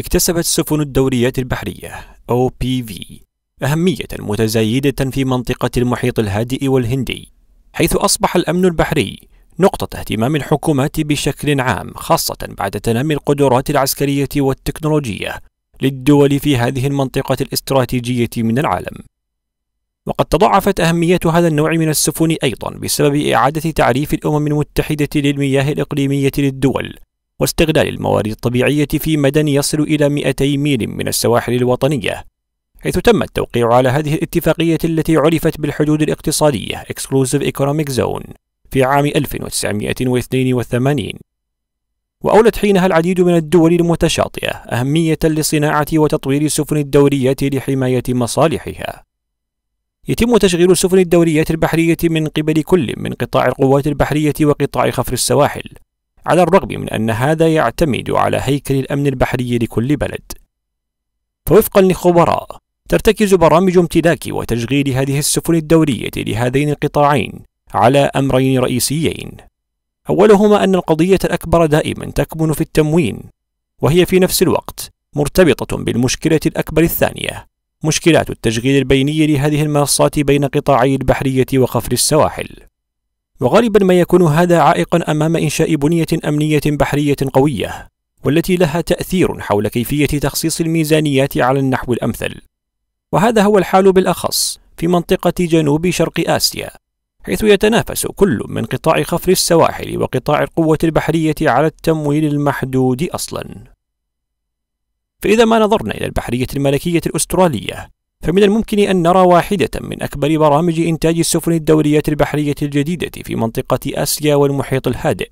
اكتسبت سفن الدوريات البحرية OPV أهمية متزايدة في منطقة المحيط الهادئ والهندي حيث أصبح الأمن البحري نقطة اهتمام الحكومات بشكل عام خاصة بعد تنامي القدرات العسكرية والتكنولوجية للدول في هذه المنطقة الاستراتيجية من العالم وقد تضاعفت أهمية هذا النوع من السفن أيضا بسبب إعادة تعريف الأمم المتحدة للمياه الإقليمية للدول واستغلال الموارد الطبيعية في مدى يصل إلى 200 ميل من السواحل الوطنية حيث تم التوقيع على هذه الاتفاقية التي عرفت بالحدود الاقتصادية Exclusive Economic Zone في عام 1982 وأولت حينها العديد من الدول المتشاطئة أهمية لصناعة وتطوير السفن الدوريات لحماية مصالحها يتم تشغيل السفن الدوريات البحرية من قبل كل من قطاع القوات البحرية وقطاع خفر السواحل على الرغم من أن هذا يعتمد على هيكل الأمن البحري لكل بلد فوفقا لخبراء ترتكز برامج امتلاك وتشغيل هذه السفن الدورية لهذين القطاعين على أمرين رئيسيين أولهما أن القضية الأكبر دائما تكمن في التموين وهي في نفس الوقت مرتبطة بالمشكلة الأكبر الثانية مشكلات التشغيل البيني لهذه المنصات بين قطاعي البحرية وقفر السواحل وغالبا ما يكون هذا عائقا أمام إنشاء بنية أمنية بحرية قوية والتي لها تأثير حول كيفية تخصيص الميزانيات على النحو الأمثل وهذا هو الحال بالأخص في منطقة جنوب شرق آسيا حيث يتنافس كل من قطاع خفر السواحل وقطاع القوة البحرية على التمويل المحدود أصلا فإذا ما نظرنا إلى البحرية الملكية الأسترالية فمن الممكن أن نرى واحدة من أكبر برامج إنتاج السفن الدولية البحرية الجديدة في منطقة آسيا والمحيط الهادئ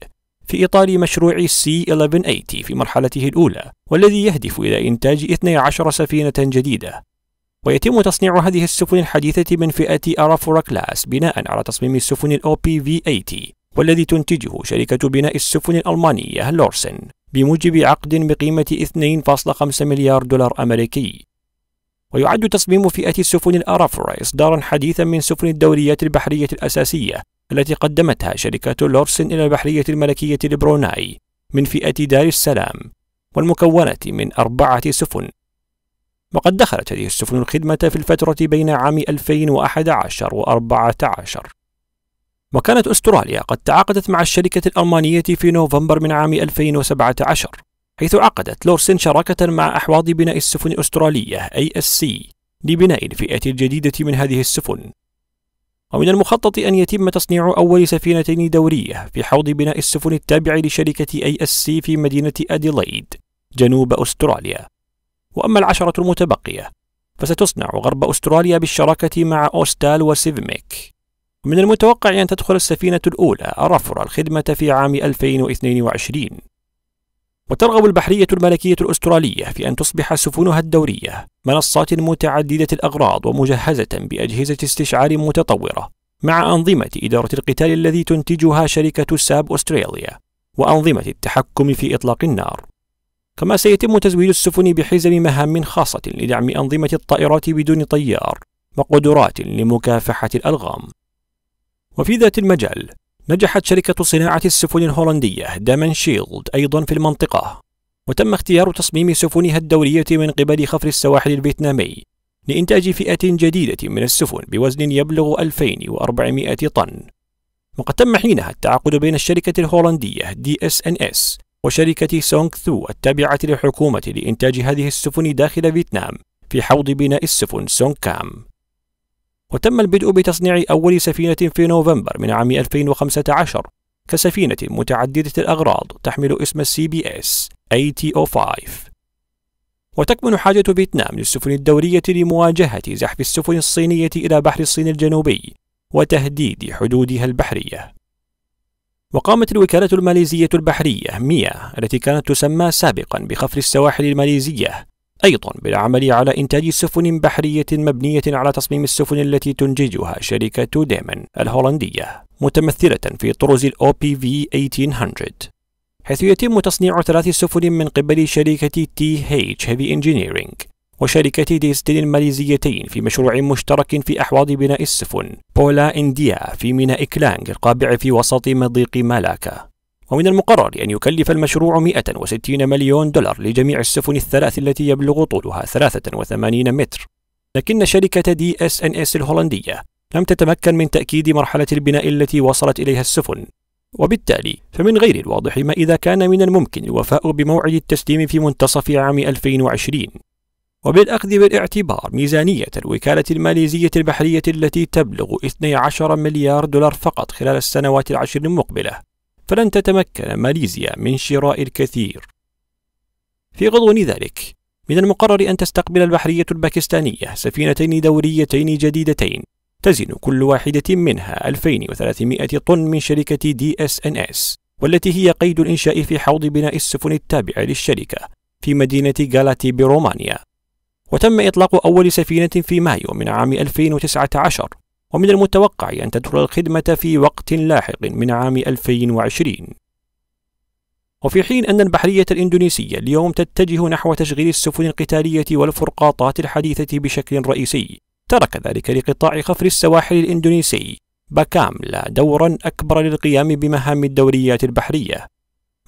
في إطار مشروع C-1180 في مرحلته الأولى والذي يهدف إلى إنتاج 12 سفينة جديدة ويتم تصنيع هذه السفن الحديثة من فئة أرافورا كلاس بناء على تصميم السفن الـ OPV-80 والذي تنتجه شركة بناء السفن الألمانية لورسن بموجب عقد بقيمة 2.5 مليار دولار أمريكي ويعد تصميم فئة سفن الأرافرا إصدارا حديثا من سفن الدوريات البحرية الأساسية التي قدمتها شركة لورسن إلى البحرية الملكية لبروناي من فئة دار السلام والمكونة من أربعة سفن وقد دخلت هذه السفن الخدمة في الفترة بين عام 2011 و 14 وكانت أستراليا قد تعاقدت مع الشركة الألمانية في نوفمبر من عام 2017 حيث عقدت لورسن شراكة مع أحواض بناء السفن الأسترالية ASC لبناء الفئة الجديدة من هذه السفن ومن المخطط أن يتم تصنيع أول سفينتين دورية في حوض بناء السفن التابع لشركة ASC في مدينة أديلايد جنوب أستراليا وأما العشرة المتبقية فستصنع غرب أستراليا بالشراكة مع أوستال وسيفميك من المتوقع أن تدخل السفينة الأولى أرفر الخدمة في عام 2022 وترغب البحرية الملكية الأسترالية في أن تصبح سفنها الدورية منصات متعددة الأغراض ومجهزة بأجهزة استشعار متطورة مع أنظمة إدارة القتال الذي تنتجها شركة ساب أستراليا وأنظمة التحكم في إطلاق النار كما سيتم تزويد السفن بحزم مهام خاصة لدعم أنظمة الطائرات بدون طيار وقدرات لمكافحة الألغام وفي ذات المجال نجحت شركة صناعة السفن الهولندية دامن شيلد أيضا في المنطقة وتم اختيار تصميم سفنها الدولية من قبل خفر السواحل الفيتنامي لإنتاج فئة جديدة من السفن بوزن يبلغ 2400 طن وقد تم حينها التعاقد بين الشركة الهولندية دي اس ان اس وشركة سونغ ثو التابعة للحكومة لإنتاج هذه السفن داخل فيتنام في حوض بناء السفن سونغ كام وتم البدء بتصنيع أول سفينة في نوفمبر من عام 2015 كسفينة متعددة الأغراض تحمل اسم السي بي اس ATO5 وتكمن حاجة فيتنام للسفن الدورية لمواجهة زحف السفن الصينية إلى بحر الصين الجنوبي وتهديد حدودها البحرية وقامت الوكالة الماليزية البحرية ميا التي كانت تسمى سابقا بخفر السواحل الماليزية أيضا بالعمل على إنتاج سفن بحرية مبنية على تصميم السفن التي تنتجها شركة ديمن الهولندية متمثلة في طرز الأو بي في 1800 حيث يتم تصنيع ثلاث سفن من قبل شركة تي هيج هيفي انجينيرينج وشركة ديستين الماليزيتين في مشروع مشترك في أحواض بناء السفن بولا إنديا في ميناء كلانغ القابع في وسط مضيق مالاكا ومن المقرر أن يكلف المشروع 160 مليون دولار لجميع السفن الثلاث التي يبلغ طولها 83 متر لكن شركة دي اس ان اس الهولندية لم تتمكن من تأكيد مرحلة البناء التي وصلت إليها السفن وبالتالي فمن غير الواضح ما إذا كان من الممكن الوفاء بموعد التسليم في منتصف عام 2020 وبالأخذ بالاعتبار ميزانية الوكالة الماليزية البحرية التي تبلغ 12 مليار دولار فقط خلال السنوات العشر المقبلة فلن تتمكن ماليزيا من شراء الكثير في غضون ذلك من المقرر أن تستقبل البحرية الباكستانية سفينتين دوريتين جديدتين تزن كل واحدة منها 2300 طن من شركة دي اس ان اس والتي هي قيد الإنشاء في حوض بناء السفن التابعة للشركة في مدينة غالاتي برومانيا وتم إطلاق أول سفينة في مايو من عام 2019 ومن المتوقع أن تدخل الخدمة في وقت لاحق من عام 2020 وفي حين أن البحرية الإندونيسية اليوم تتجه نحو تشغيل السفن القتالية والفرقاطات الحديثة بشكل رئيسي ترك ذلك لقطاع خفر السواحل الإندونيسي باكاملا دورا أكبر للقيام بمهام الدوريات البحرية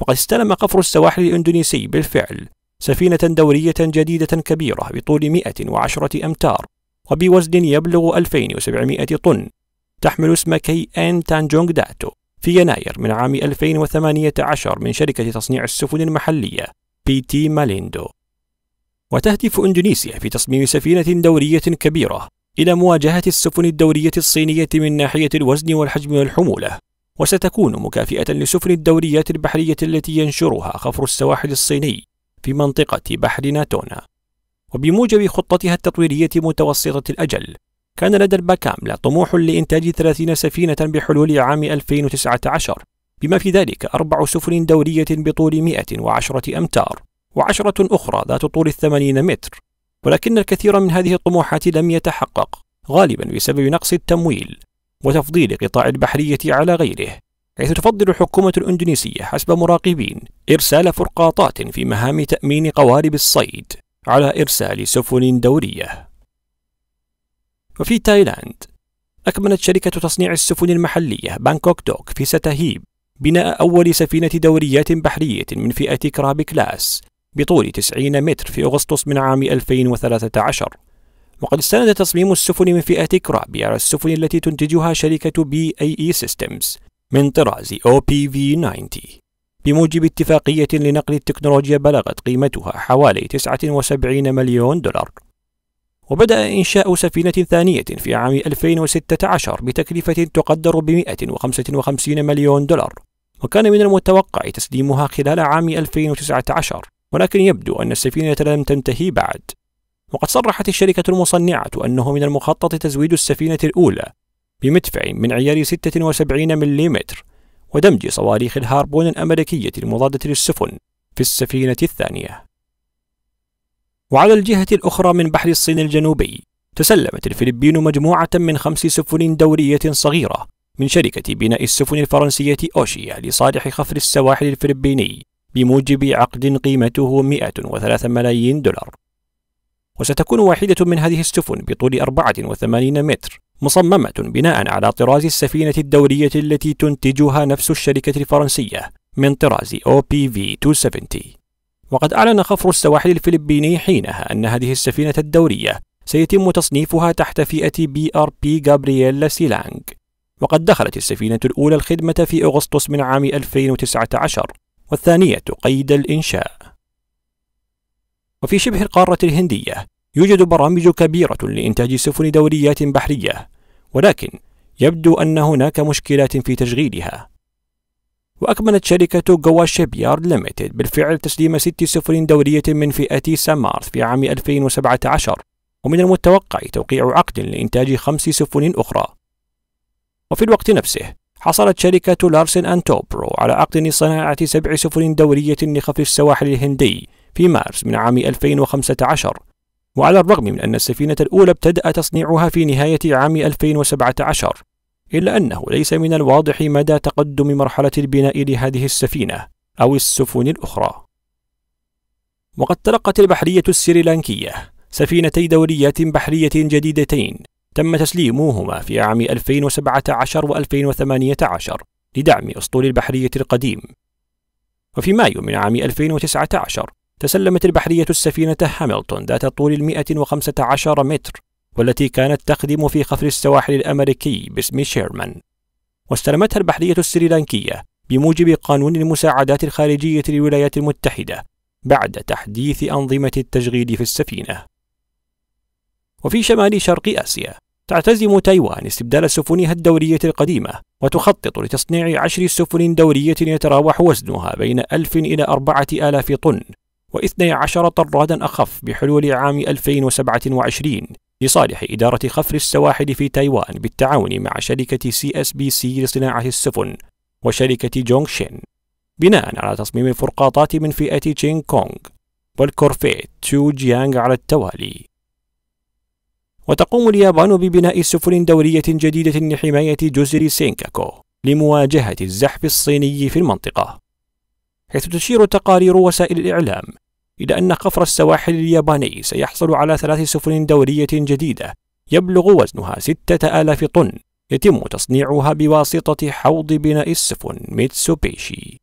وقد استلم قفر السواحل الإندونيسي بالفعل سفينة دورية جديدة كبيرة بطول 110 أمتار وبوزن يبلغ 2700 طن تحمل اسم كي آن تانجونغ داتو في يناير من عام 2018 من شركة تصنيع السفن المحلية بي تي ماليندو وتهدف إندونيسيا في تصميم سفينة دورية كبيرة إلى مواجهة السفن الدورية الصينية من ناحية الوزن والحجم والحمولة وستكون مكافئة لسفن الدوريات البحرية التي ينشرها خفر السواحل الصيني في منطقة بحر ناتونا وبموجب خطتها التطويرية متوسطة الأجل كان لدى الباكاملا طموح لإنتاج 30 سفينة بحلول عام 2019 بما في ذلك أربع سفن دورية بطول 110 أمتار وعشرة أخرى ذات طول 80 متر ولكن الكثير من هذه الطموحات لم يتحقق غالبا بسبب نقص التمويل وتفضيل قطاع البحرية على غيره حيث تفضل الحكومة الإندونيسية حسب مراقبين إرسال فرقاطات في مهام تأمين قوارب الصيد على إرسال سفن دورية وفي تايلاند أكملت شركة تصنيع السفن المحلية بانكوك دوك في ستاهيب بناء أول سفينة دوريات بحرية من فئة كراب كلاس بطول 90 متر في أغسطس من عام 2013 وقد استند تصميم السفن من فئة كراب على السفن التي تنتجها شركة بي أي إي سيستمز من طراز OPV 90 بموجب اتفاقية لنقل التكنولوجيا بلغت قيمتها حوالي 79 مليون دولار وبدأ إنشاء سفينة ثانية في عام 2016 بتكلفة تقدر ب 155 مليون دولار وكان من المتوقع تسليمها خلال عام 2019 ولكن يبدو أن السفينة لم تنتهي بعد وقد صرحت الشركة المصنعة أنه من المخطط تزويد السفينة الأولى بمدفع من عيار 76 ملم ودمج صواريخ الهاربون الأمريكية المضادة للسفن في السفينة الثانية. وعلى الجهة الأخرى من بحر الصين الجنوبي، تسلمت الفلبين مجموعة من خمس سفن دورية صغيرة من شركة بناء السفن الفرنسية أوشيا لصالح خفر السواحل الفلبيني بموجب عقد قيمته 103 ملايين دولار. وستكون واحدة من هذه السفن بطول 84 متر مصممة بناء على طراز السفينة الدورية التي تنتجها نفس الشركة الفرنسية من طراز OPV 270 وقد أعلن خفر السواحل الفلبيني حينها أن هذه السفينة الدورية سيتم تصنيفها تحت فئة بي آر بي غابرييلا سيلانج وقد دخلت السفينة الأولى الخدمة في أغسطس من عام 2019 والثانية قيد الإنشاء وفي شبه القارة الهندية يوجد برامج كبيرة لإنتاج سفن دوريات بحرية، ولكن يبدو أن هناك مشكلات في تشغيلها. وأكملت شركة جوا شيبيارد ليمتد بالفعل تسليم ست سفن دورية من فئة سامارت في عام 2017 ومن المتوقع توقيع عقد لإنتاج خمس سفن أخرى وفي الوقت نفسه حصلت شركة لارسن أند توبرو على عقد لصناعة سبع سفن دورية لخفر السواحل الهندي في مارس من عام 2015 وعلى الرغم من أن السفينة الأولى ابتدأ تصنيعها في نهاية عام 2017 إلا أنه ليس من الواضح مدى تقدم مرحلة البناء لهذه السفينة أو السفن الأخرى وقد تلقت البحرية السريلانكية سفينتي دوريات بحرية جديدتين تم تسليمهما في عام 2017 و 2018 لدعم أسطول البحرية القديم وفي مايو من عام 2019 تسلمت البحرية السفينة هاملتون ذات طول 115 متر والتي كانت تخدم في خفر السواحل الأمريكي باسم شيرمان واستلمتها البحرية السريلانكية بموجب قانون المساعدات الخارجية للولايات المتحدة بعد تحديث أنظمة التشغيل في السفينة وفي شمال شرق آسيا تعتزم تايوان استبدال سفنها الدورية القديمة وتخطط لتصنيع عشر سفن دورية يتراوح وزنها بين ألف إلى أربعة آلاف طن واثني عشر طرادا أخف بحلول عام 2027 لصالح إدارة خفر السواحل في تايوان بالتعاون مع شركة سي اس بي سي لصناعة السفن وشركة جونغشين بناء على تصميم الفرقاطات من فئة تشين كونغ والكورفيت تشو جيانغ على التوالي وتقوم اليابان ببناء سفن دولية جديدة لحماية جزر سينكاكو لمواجهة الزحف الصيني في المنطقة حيث تشير تقارير وسائل الإعلام إلى أن قفر السواحل الياباني سيحصل على ثلاث سفن دورية جديدة يبلغ وزنها ستة آلاف طن يتم تصنيعها بواسطة حوض بناء السفن ميتسوبيشي